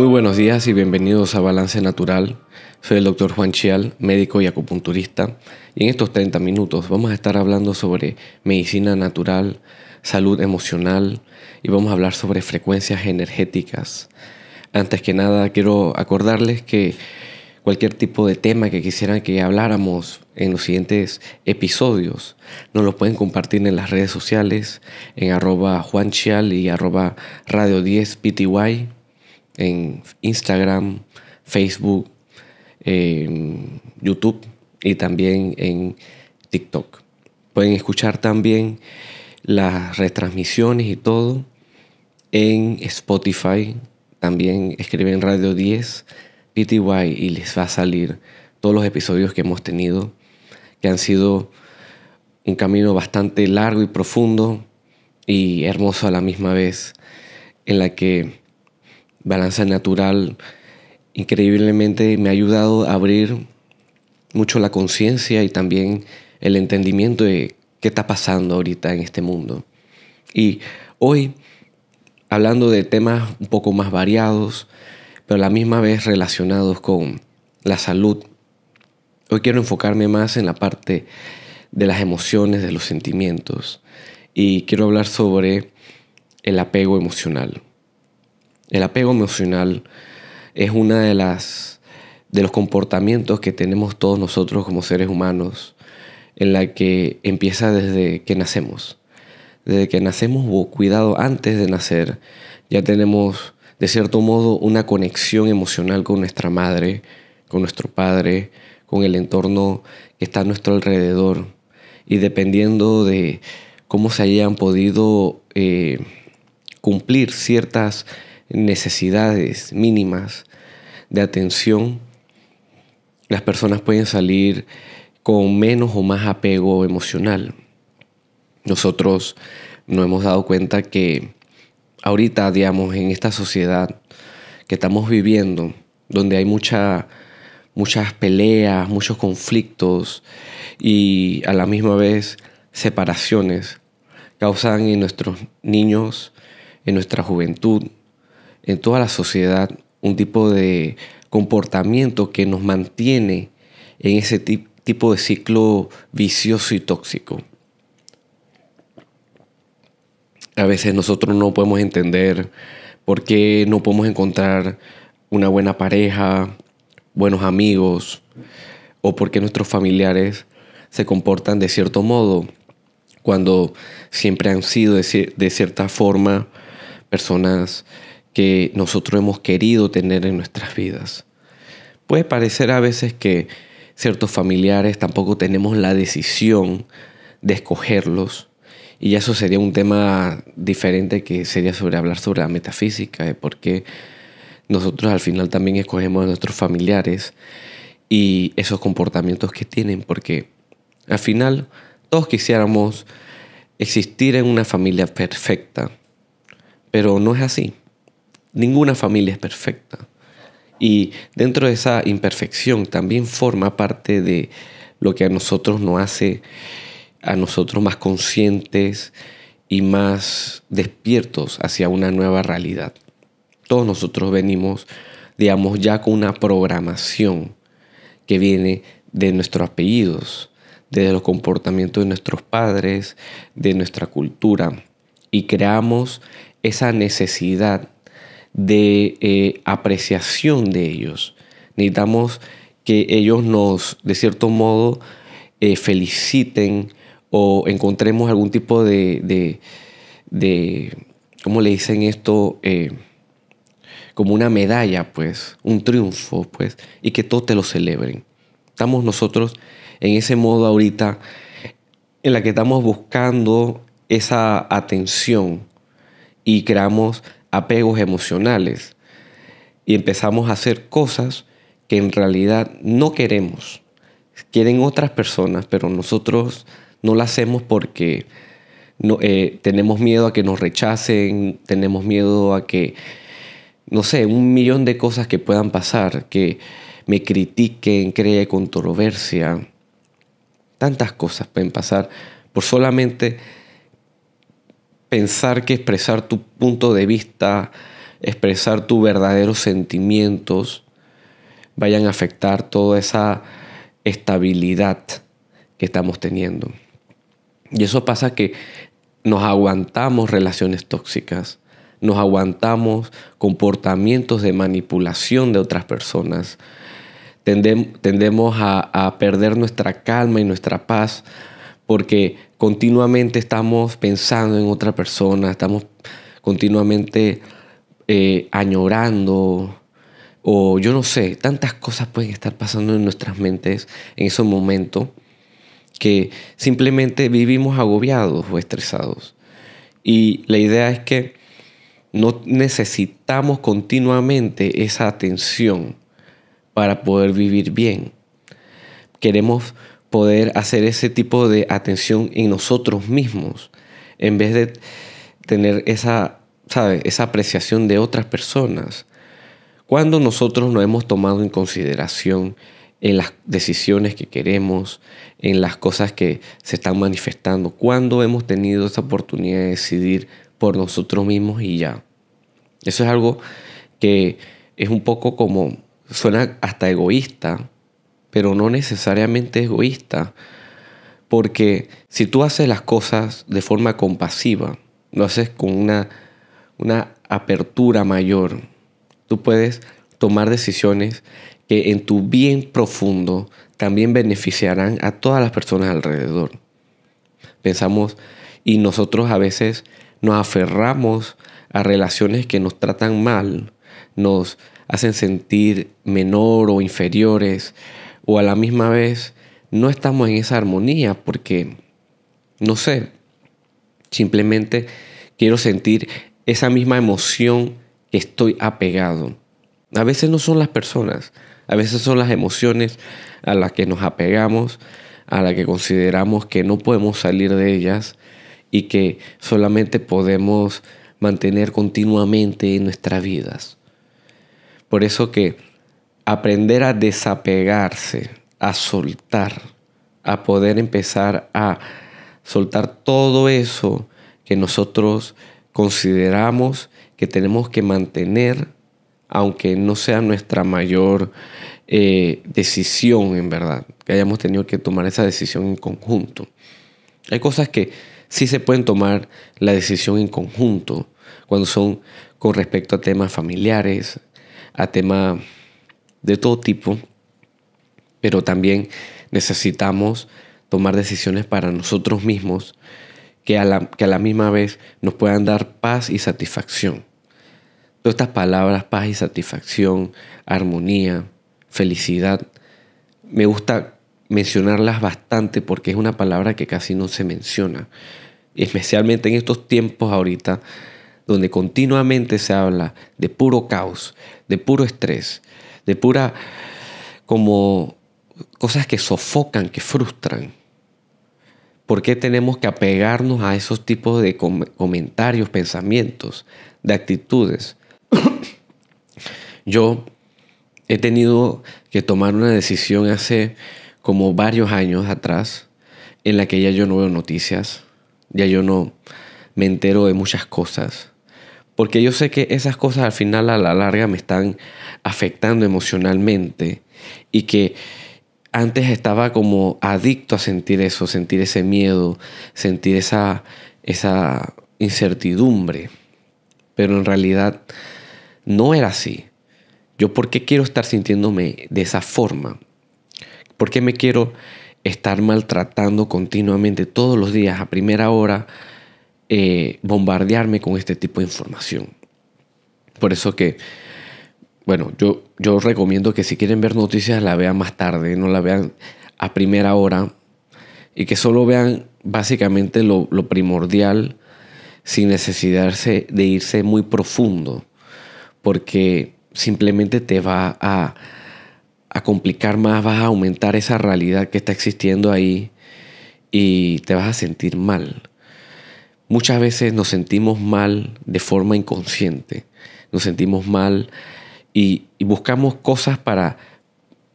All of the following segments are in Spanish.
Muy buenos días y bienvenidos a Balance Natural. Soy el doctor Juan Chial, médico y acupunturista, y en estos 30 minutos vamos a estar hablando sobre medicina natural, salud emocional y vamos a hablar sobre frecuencias energéticas. Antes que nada, quiero acordarles que cualquier tipo de tema que quisieran que habláramos en los siguientes episodios, nos lo pueden compartir en las redes sociales, en arroba Juan Chial y arroba Radio 10 PTY en Instagram, Facebook, YouTube y también en TikTok. Pueden escuchar también las retransmisiones y todo en Spotify. También escriben Radio 10 PTY y les va a salir todos los episodios que hemos tenido, que han sido un camino bastante largo y profundo y hermoso a la misma vez, en la que Balanza Natural increíblemente me ha ayudado a abrir mucho la conciencia y también el entendimiento de qué está pasando ahorita en este mundo. Y hoy, hablando de temas un poco más variados, pero a la misma vez relacionados con la salud, hoy quiero enfocarme más en la parte de las emociones, de los sentimientos, y quiero hablar sobre el apego emocional. El apego emocional es uno de, las, de los comportamientos que tenemos todos nosotros como seres humanos, en la que empieza desde que nacemos. Desde que nacemos o cuidado antes de nacer, ya tenemos de cierto modo una conexión emocional con nuestra madre, con nuestro padre, con el entorno que está a nuestro alrededor. Y dependiendo de cómo se hayan podido eh, cumplir ciertas necesidades mínimas de atención, las personas pueden salir con menos o más apego emocional. Nosotros nos hemos dado cuenta que ahorita, digamos, en esta sociedad que estamos viviendo, donde hay muchas peleas, muchos conflictos y a la misma vez separaciones, causan en nuestros niños, en nuestra juventud, en toda la sociedad un tipo de comportamiento que nos mantiene en ese tipo de ciclo vicioso y tóxico. A veces nosotros no podemos entender por qué no podemos encontrar una buena pareja, buenos amigos, o por qué nuestros familiares se comportan de cierto modo, cuando siempre han sido de, cierta forma personas que nosotros hemos querido tener en nuestras vidas. Puede parecer a veces que ciertos familiares tampoco tenemos la decisión de escogerlos. Y eso sería un tema diferente que sería sobre hablar sobre la metafísica, de por qué nosotros al final también escogemos a nuestros familiares y esos comportamientos que tienen, porque al final todos quisiéramos existir en una familia perfecta, pero no es así. Ninguna familia es perfecta. Y dentro de esa imperfección también forma parte de lo que a nosotros nos hace a nosotros más conscientes y más despiertos hacia una nueva realidad. Todos nosotros venimos, digamos, ya con una programación que viene de nuestros apellidos, de los comportamientos de nuestros padres, de nuestra cultura, y creamos esa necesidad de eh, apreciación de ellos. Necesitamos que ellos nos, de cierto modo, eh, feliciten o encontremos algún tipo de, de, ¿cómo le dicen esto? Eh, como una medalla, pues, un triunfo, pues, y que todos te lo celebren. Estamos nosotros en ese modo ahorita en la que estamos buscando esa atención y creamos apegos emocionales y empezamos a hacer cosas que en realidad no queremos. Quieren otras personas, pero nosotros no lo hacemos porque no, eh, tenemos miedo a que nos rechacen, tenemos miedo a que, no sé, un millón de cosas que puedan pasar, que me critiquen, cree controversia. Tantas cosas pueden pasar por solamente pensar que expresar tu punto de vista, expresar tus verdaderos sentimientos, vayan a afectar toda esa estabilidad que estamos teniendo. Y eso pasa que nos aguantamos relaciones tóxicas, nos aguantamos comportamientos de manipulación de otras personas, tendemos a, perder nuestra calma y nuestra paz porque continuamente estamos pensando en otra persona, estamos continuamente eh, añorando o yo no sé, tantas cosas pueden estar pasando en nuestras mentes en esos momentos que simplemente vivimos agobiados o estresados. Y la idea es que no necesitamos continuamente esa atención para poder vivir bien. Queremos poder hacer ese tipo de atención en nosotros mismos, en vez de tener esa, esa apreciación de otras personas. Cuando nosotros no hemos tomado en consideración en las decisiones que queremos, en las cosas que se están manifestando, cuando hemos tenido esa oportunidad de decidir por nosotros mismos y ya. Eso es algo que es un poco como, suena hasta egoísta, pero no necesariamente egoísta. Porque si tú haces las cosas de forma compasiva, lo haces con una, una apertura mayor, tú puedes tomar decisiones que en tu bien profundo también beneficiarán a todas las personas alrededor. Pensamos y nosotros a veces nos aferramos a relaciones que nos tratan mal, nos hacen sentir menor o inferiores, o a la misma vez no estamos en esa armonía porque, no sé, simplemente quiero sentir esa misma emoción que estoy apegado. A veces no son las personas, a veces son las emociones a las que nos apegamos, a las que consideramos que no podemos salir de ellas y que solamente podemos mantener continuamente en nuestras vidas. Por eso que aprender a desapegarse, a soltar, a poder empezar a soltar todo eso que nosotros consideramos que tenemos que mantener, aunque no sea nuestra mayor eh, decisión en verdad, que hayamos tenido que tomar esa decisión en conjunto. Hay cosas que sí se pueden tomar la decisión en conjunto, cuando son con respecto a temas familiares, a temas de todo tipo, pero también necesitamos tomar decisiones para nosotros mismos que a la, que a la misma vez nos puedan dar paz y satisfacción. Todas estas palabras, paz y satisfacción, armonía, felicidad, me gusta mencionarlas bastante porque es una palabra que casi no se menciona, especialmente en estos tiempos ahorita donde continuamente se habla de puro caos, de puro estrés, de pura como cosas que sofocan, que frustran. ¿Por qué tenemos que apegarnos a esos tipos de comentarios, pensamientos, de actitudes? Yo he tenido que tomar una decisión hace como varios años atrás en la que ya yo no veo noticias, ya yo no me entero de muchas cosas porque yo sé que esas cosas al final a la larga me están afectando emocionalmente y que antes estaba como adicto a sentir eso, sentir ese miedo, sentir esa, incertidumbre, pero en realidad no era así. ¿Yo por qué quiero estar sintiéndome de esa forma? ¿Por qué me quiero estar maltratando continuamente todos los días a primera hora? Eh, bombardearme con este tipo de información. Por eso que, bueno, yo, yo recomiendo que si quieren ver noticias la vean más tarde, no la vean a primera hora y que solo vean básicamente lo, primordial sin necesitarse de irse muy profundo, porque simplemente te va a, a complicar más, vas a aumentar esa realidad que está existiendo ahí y te vas a sentir mal. Muchas veces nos sentimos mal de forma inconsciente, nos sentimos mal y, buscamos cosas para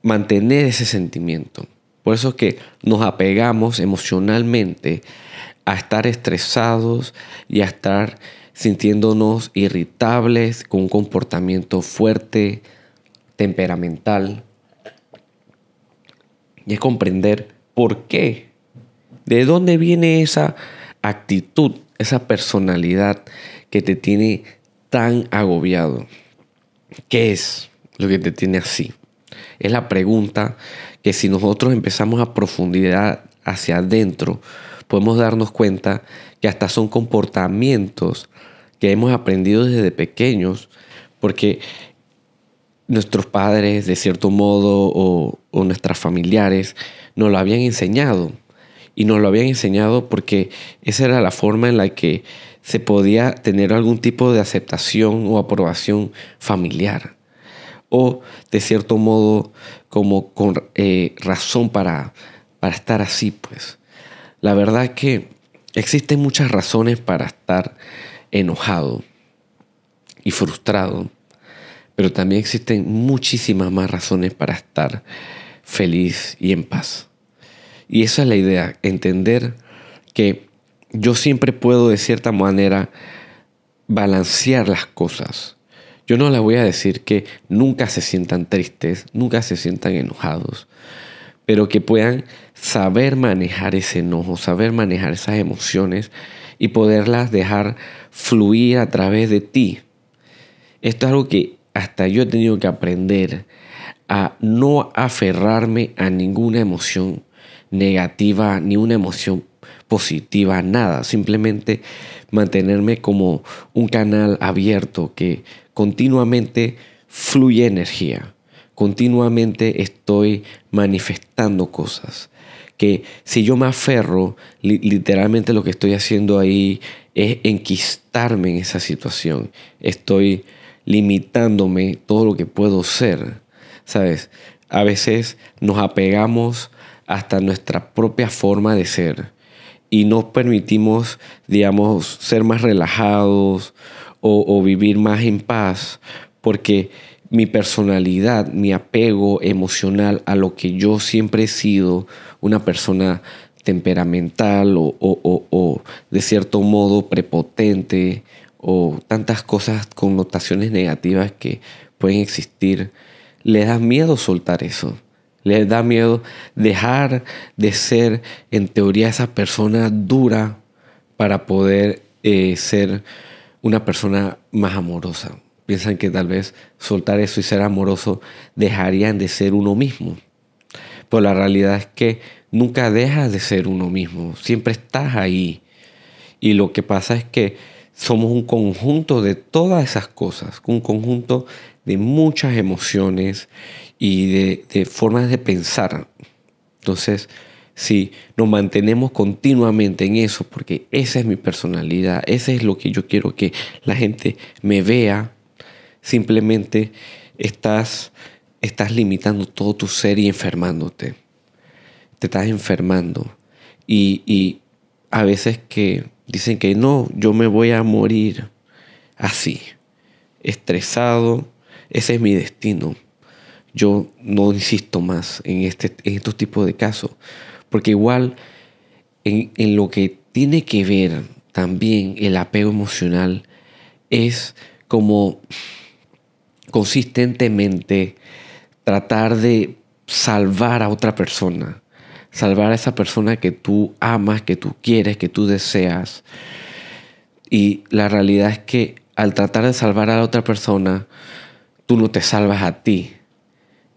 mantener ese sentimiento. Por eso es que nos apegamos emocionalmente a estar estresados y a estar sintiéndonos irritables, con un comportamiento fuerte, temperamental. Y es comprender por qué, de dónde viene esa actitud esa personalidad que te tiene tan agobiado? ¿Qué es lo que te tiene así? Es la pregunta que si nosotros empezamos a profundidad hacia adentro, podemos darnos cuenta que hasta son comportamientos que hemos aprendido desde pequeños, porque nuestros padres, de cierto modo, o, o nuestras familiares, nos lo habían enseñado y nos lo habían enseñado porque esa era la forma en la que se podía tener algún tipo de aceptación o aprobación familiar. O de cierto modo como con eh, razón para, para estar así, pues. La verdad es que existen muchas razones para estar enojado y frustrado, pero también existen muchísimas más razones para estar feliz y en paz. Y esa es la idea, entender que yo siempre puedo de cierta manera balancear las cosas. Yo no les voy a decir que nunca se sientan tristes, nunca se sientan enojados, pero que puedan saber manejar ese enojo, saber manejar esas emociones y poderlas dejar fluir a través de ti. Esto es algo que hasta yo he tenido que aprender a no aferrarme a ninguna emoción negativa, ni una emoción positiva, nada. Simplemente mantenerme como un canal abierto que continuamente fluye energía. Continuamente estoy manifestando cosas. Que si yo me aferro, literalmente lo que estoy haciendo ahí es enquistarme en esa situación. Estoy limitándome todo lo que puedo ser. ¿Sabes? A veces nos apegamos hasta nuestra propia forma de ser y nos permitimos, digamos, ser más relajados o, o vivir más en paz, porque mi personalidad, mi apego emocional a lo que yo siempre he sido, una persona temperamental o, o, o, de cierto modo prepotente o tantas cosas, connotaciones negativas que pueden existir, le da miedo soltar eso les da miedo dejar de ser en teoría esa persona dura para poder eh, ser una persona más amorosa. Piensan que tal vez soltar eso y ser amoroso dejarían de ser uno mismo. Pero la realidad es que nunca dejas de ser uno mismo, siempre estás ahí. Y lo que pasa es que somos un conjunto de todas esas cosas, un conjunto de muchas emociones y de, formas de pensar. Entonces, si nos mantenemos continuamente en eso, porque esa es mi personalidad, ese es lo que yo quiero que la gente me vea, simplemente estás, estás limitando todo tu ser y enfermándote. Te estás enfermando. Y, y a veces que dicen que no, yo me voy a morir así, estresado, ese es mi destino yo no insisto más en, este, estos tipos de casos, porque igual en lo que tiene que ver también el apego emocional es como consistentemente tratar de salvar a otra persona, salvar a esa persona que tú amas, que tú quieres, que tú deseas. Y la realidad es que al tratar de salvar a la otra persona, tú no te salvas a ti,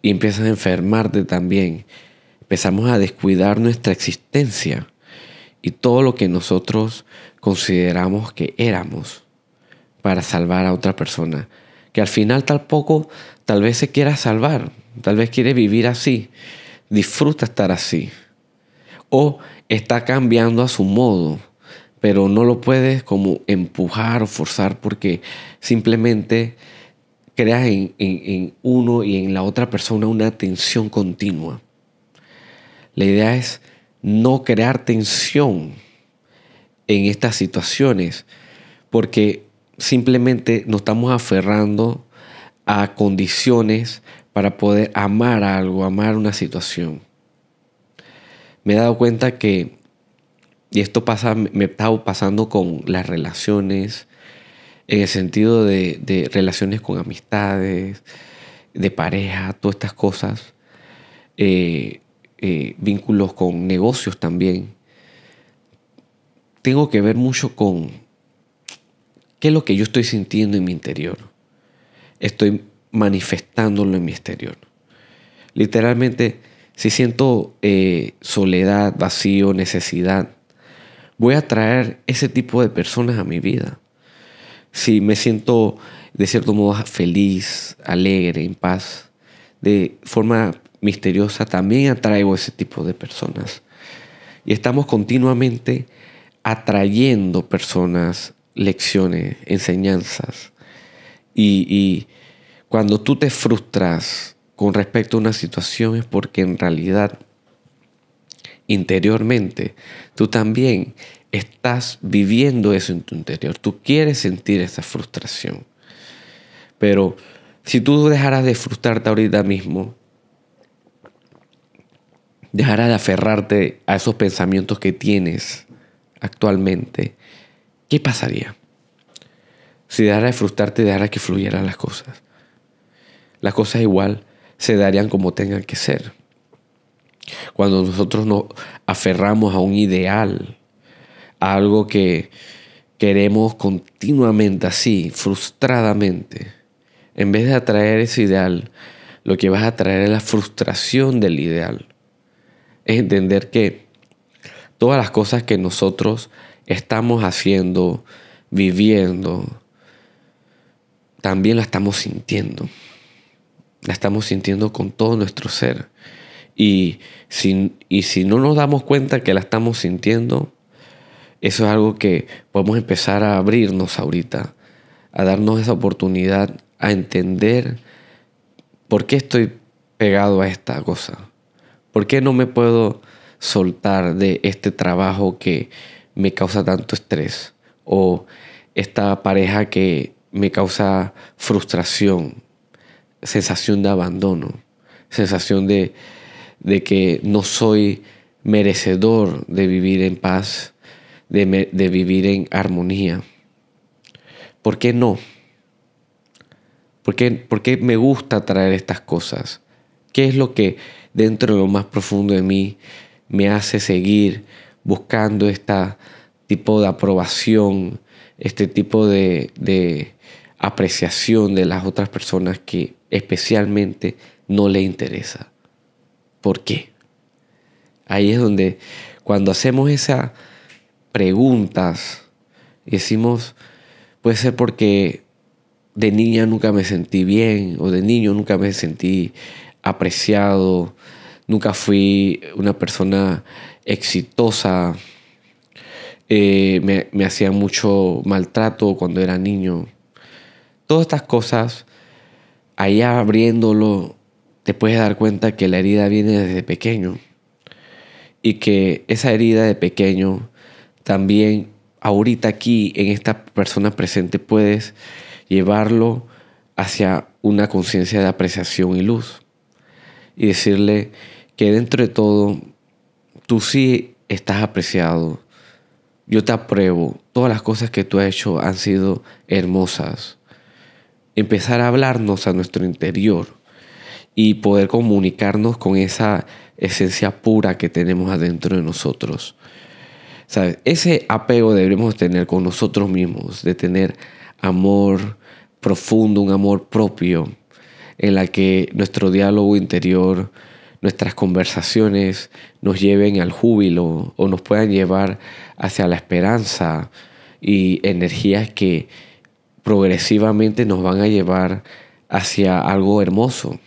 y empiezas a enfermarte también. Empezamos a descuidar nuestra existencia y todo lo que nosotros consideramos que éramos para salvar a otra persona. Que al final tampoco tal vez se quiera salvar, tal vez quiere vivir así, disfruta estar así. O está cambiando a su modo, pero no lo puedes como empujar o forzar porque simplemente creas en, uno y en la otra persona una tensión continua. La idea es no crear tensión en estas situaciones, porque simplemente nos estamos aferrando a condiciones para poder amar algo, amar una situación. Me he dado cuenta que, y esto pasa, me está pasando con las relaciones, en el sentido de, relaciones con amistades, de pareja, todas estas cosas, eh, eh, vínculos con negocios también, tengo que ver mucho con qué es lo que yo estoy sintiendo en mi interior. Estoy manifestándolo en mi exterior. Literalmente, si siento eh, soledad, vacío, necesidad, voy a traer ese tipo de personas a mi vida. Si me siento de cierto modo feliz, alegre, en paz. De forma misteriosa también atraigo ese tipo de personas. Y estamos continuamente atrayendo personas, lecciones, enseñanzas. Y, y cuando tú te frustras con respecto a una situación es porque en realidad interiormente tú también estás viviendo eso en tu interior. Tú quieres sentir esa frustración. Pero si tú dejaras de frustrarte ahorita mismo, dejaras de aferrarte a esos pensamientos que tienes actualmente, ¿qué pasaría? Si dejaras de frustrarte, dejaras que fluyeran las cosas. Las cosas igual se darían como tengan que ser. Cuando nosotros nos aferramos a un ideal, algo que queremos continuamente así, frustradamente. En vez de atraer ese ideal, lo que vas a atraer es la frustración del ideal. Es entender que todas las cosas que nosotros estamos haciendo, viviendo, también la estamos sintiendo. La estamos sintiendo con todo nuestro ser. Y si, y si no nos damos cuenta que la estamos sintiendo, eso es algo que podemos empezar a abrirnos ahorita, a darnos esa oportunidad, a entender por qué estoy pegado a esta cosa, por qué no me puedo soltar de este trabajo que me causa tanto estrés o esta pareja que me causa frustración, sensación de abandono, sensación de, de que no soy merecedor de vivir en paz de, vivir en armonía. ¿Por qué no? ¿Por qué, me gusta traer estas cosas? ¿Qué es lo que dentro de lo más profundo de mí me hace seguir buscando este tipo de aprobación, este tipo de, de apreciación de las otras personas que especialmente no le interesa? ¿Por qué? Ahí es donde cuando hacemos esa preguntas y decimos, puede ser porque de niña nunca me sentí bien o de niño nunca me sentí apreciado, nunca fui una persona exitosa, eh, me, hacía mucho maltrato cuando era niño. Todas estas cosas, allá abriéndolo, te puedes dar cuenta que la herida viene desde pequeño y que esa herida de pequeño también ahorita aquí en esta persona presente puedes llevarlo hacia una conciencia de apreciación y luz. Y decirle que dentro de todo, tú sí estás apreciado. Yo te apruebo. Todas las cosas que tú has hecho han sido hermosas. Empezar a hablarnos a nuestro interior y poder comunicarnos con esa esencia pura que tenemos adentro de nosotros. Ese apego debemos tener con nosotros mismos, de tener amor profundo, un amor propio, en la que nuestro diálogo interior, nuestras conversaciones nos lleven al júbilo o nos puedan llevar hacia la esperanza y energías que progresivamente nos van a llevar hacia algo hermoso.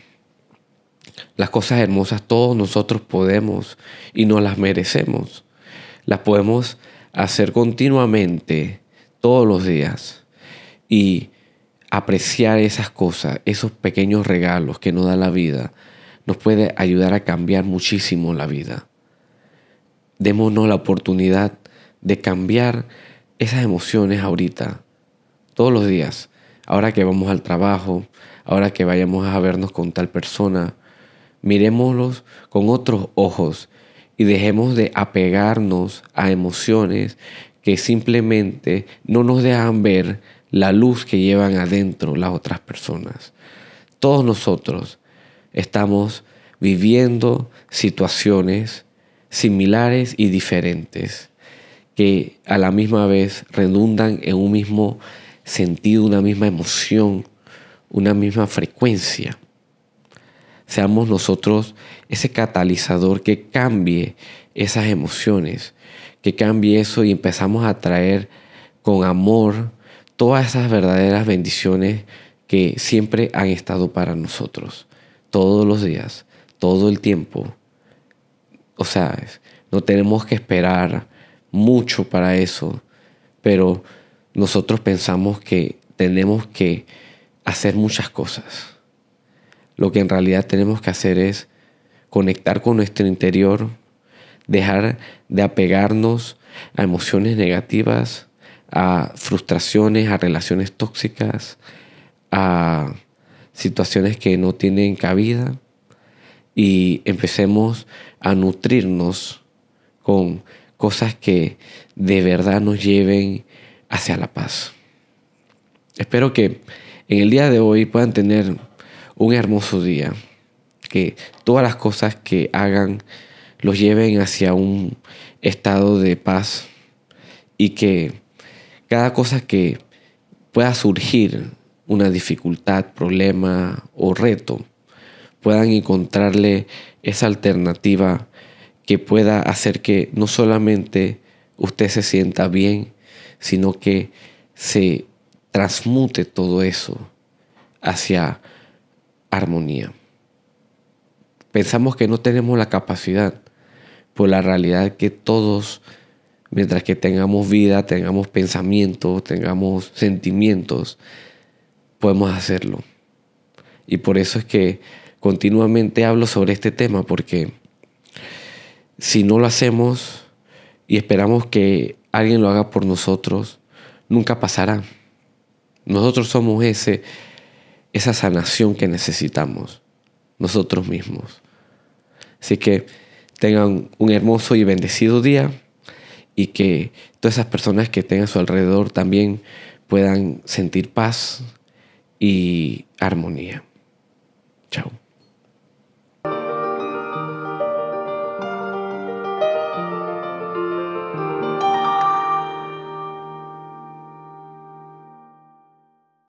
Las cosas hermosas todos nosotros podemos y nos las merecemos las podemos hacer continuamente, todos los días, y apreciar esas cosas, esos pequeños regalos que nos da la vida, nos puede ayudar a cambiar muchísimo la vida. Démonos la oportunidad de cambiar esas emociones ahorita, todos los días, ahora que vamos al trabajo, ahora que vayamos a vernos con tal persona, miremoslos con otros ojos y dejemos de apegarnos a emociones que simplemente no nos dejan ver la luz que llevan adentro las otras personas. Todos nosotros estamos viviendo situaciones similares y diferentes que a la misma vez redundan en un mismo sentido, una misma emoción, una misma frecuencia seamos nosotros ese catalizador que cambie esas emociones, que cambie eso y empezamos a traer con amor todas esas verdaderas bendiciones que siempre han estado para nosotros, todos los días, todo el tiempo. O sea, no tenemos que esperar mucho para eso, pero nosotros pensamos que tenemos que hacer muchas cosas. Lo que en realidad tenemos que hacer es conectar con nuestro interior, dejar de apegarnos a emociones negativas, a frustraciones, a relaciones tóxicas, a situaciones que no tienen cabida y empecemos a nutrirnos con cosas que de verdad nos lleven hacia la paz. Espero que en el día de hoy puedan tener un hermoso día. Que todas las cosas que hagan los lleven hacia un estado de paz y que cada cosa que pueda surgir, una dificultad, problema o reto, puedan encontrarle esa alternativa que pueda hacer que no solamente usted se sienta bien, sino que se transmute todo eso hacia armonía. Pensamos que no tenemos la capacidad, por pues la realidad que todos, mientras que tengamos vida, tengamos pensamientos, tengamos sentimientos, podemos hacerlo. Y por eso es que continuamente hablo sobre este tema, porque si no lo hacemos y esperamos que alguien lo haga por nosotros, nunca pasará. Nosotros somos ese esa sanación que necesitamos nosotros mismos. Así que tengan un hermoso y bendecido día y que todas esas personas que tengan a su alrededor también puedan sentir paz y armonía. Chao.